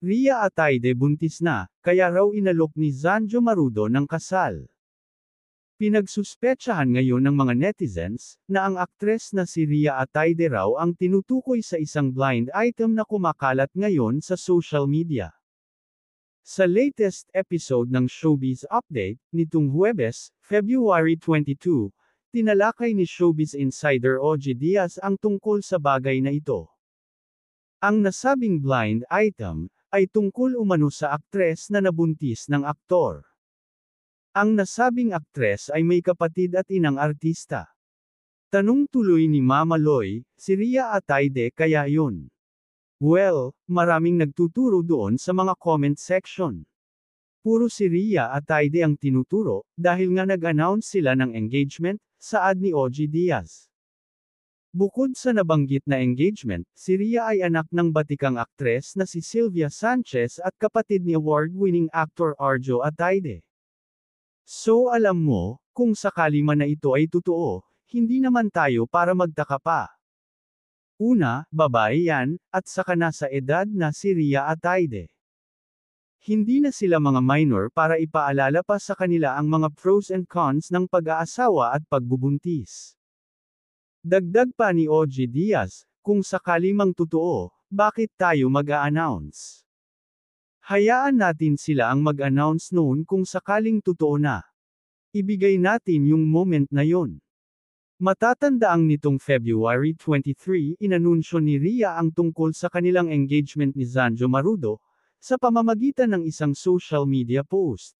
Ria Atay de buntis na, kaya raw inalok ni Zanjo Marudo ng kasal. Pinagsuspetsahan ngayon ng mga netizens, na ang aktres na si Ria Atay de raw ang tinutukoy sa isang blind item na kumakalat ngayon sa social media. Sa latest episode ng Showbiz Update, nitong Huwebes, February 22, tinalakay ni Showbiz Insider OG Diaz ang tungkol sa bagay na ito. Ang nasabing blind item, ay tungkol umano sa aktres na nabuntis ng aktor. Ang nasabing aktres ay may kapatid at inang artista. Tanong tuloy ni Mama Loy, si Ria Atayde kaya yun? Well, maraming nagtuturo doon sa mga comment section. Puro si Ria Atayde ang tinuturo, dahil nga nag-announce sila ng engagement, saad ni Oji Diaz. Bukod sa nabanggit na engagement, si Ria ay anak ng batikang aktres na si Sylvia Sanchez at kapatid ni award-winning actor Arjo Ataide. So alam mo, kung sakali man na ito ay totoo, hindi naman tayo para magtaka pa. Una, babae yan, at saka nasa edad na si Ria Ataide. Hindi na sila mga minor para ipaalala pa sa kanila ang mga pros and cons ng pag-aasawa at pagbubuntis. Dagdag pa ni OG Diaz, kung sakali mang totoo, bakit tayo mag-a-announce? Hayaan natin sila ang mag-announce noon kung sakaling totoo na. Ibigay natin yung moment na yon. ang nitong February 23 inanunsyo ni Ria ang tungkol sa kanilang engagement ni Zanjo Marudo, sa pamamagitan ng isang social media post.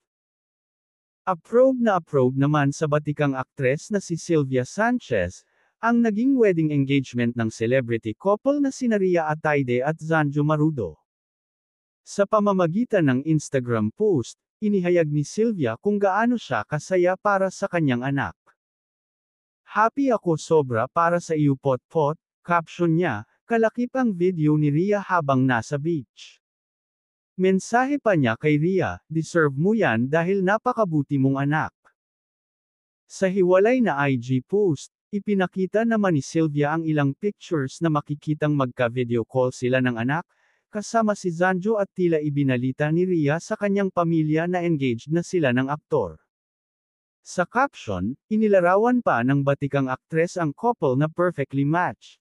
Approved na approved naman sa batikang aktres na si Sylvia Sanchez, ang naging wedding engagement ng celebrity couple na sina Ria Ataide at Zanjo Marudo. Sa pamamagitan ng Instagram post, inihayag ni Sylvia kung gaano siya kasaya para sa kanyang anak. Happy ako sobra para sa iyo pot-pot, caption niya, kalakip ang video ni Ria habang nasa beach. Mensahe pa niya kay Ria, deserve mo yan dahil napakabuti mong anak. Sa hiwalay na IG post, Ipinakita naman ni Sylvia ang ilang pictures na makikitang magka-video call sila ng anak, kasama si Zanjo at tila ibinalita ni Ria sa kanyang pamilya na engaged na sila ng aktor. Sa caption, inilarawan pa ng batikang aktres ang couple na perfectly match.